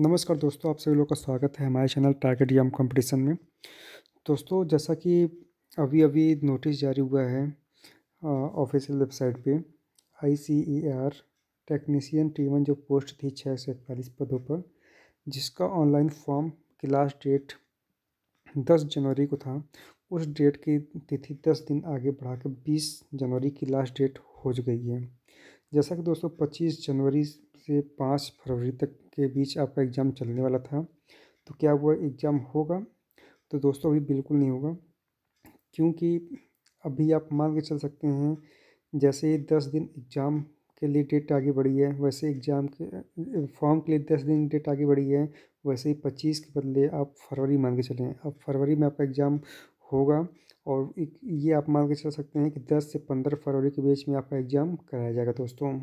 नमस्कार दोस्तों आप सभी लोग का स्वागत है हमारे चैनल टारगेट यम कंपटीशन में दोस्तों जैसा कि अभी अभी नोटिस जारी हुआ है ऑफिशियल वेबसाइट पे I C E R technician T one जो पोस्ट थी छः सौ इकतालीस पदों पर जिसका ऑनलाइन फॉर्म की लास्ट डेट दस जनवरी को था उस डेट की तिथि दस दिन आगे बढ़ा कर बीस जनवरी की लास्ट डेट हो गई है जैसा कि दोस्तों पच्चीस जनवरी से पाँच फरवरी तक के बीच आपका एग्ज़ाम चलने वाला था तो क्या हुआ एग्ज़ाम होगा तो दोस्तों अभी बिल्कुल नहीं होगा क्योंकि अभी आप मान के चल सकते हैं जैसे ही दस दिन एग्ज़ाम के लिए डेट आगे बढ़ी है वैसे एग्ज़ाम के फॉर्म के लिए दस दिन डेट आगे बढ़ी है वैसे ही पच्चीस के बदले आप फरवरी मान के चलें अब फरवरी में आपका एग्ज़ाम होगा और ये आप मान के चल सकते हैं कि दस से पंद्रह फरवरी के बीच में आपका एग्ज़ाम कराया जाएगा दोस्तों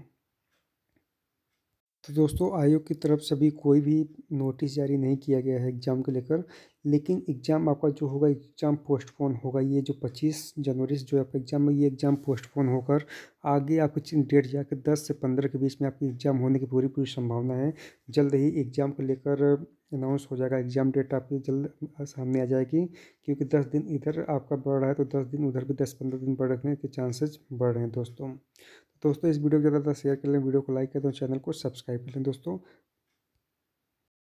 तो दोस्तों आयोग की तरफ से अभी कोई भी नोटिस जारी नहीं किया गया है एग्ज़ाम को लेकर लेकिन एग्ज़ाम आपका जो होगा एग्ज़ाम पोस्टपोन होगा ये जो 25 जनवरी से जो आपका एग्ज़ाम है ये एग्ज़ाम पोस्टपोन होकर आगे आपको डेट जाकर 10 से 15 के बीच में आपकी एग्ज़ाम होने की पूरी पूरी संभावना है जल्द ही एग्ज़ाम को लेकर अनाउंस हो जाएगा एग्ज़ाम डेट आपकी जल्द सामने आ जाएगी क्योंकि दस दिन इधर आपका बढ़ रहा है तो दस दिन उधर भी दस पंद्रह दिन बढ़ने के चांसेज बढ़ रहे हैं दोस्तों तो दोस्तों इस वीडियो को ज़्यादा शेयर कर लें वीडियो को लाइक कर दें तो चैनल को सब्सक्राइब कर लें दोस्तों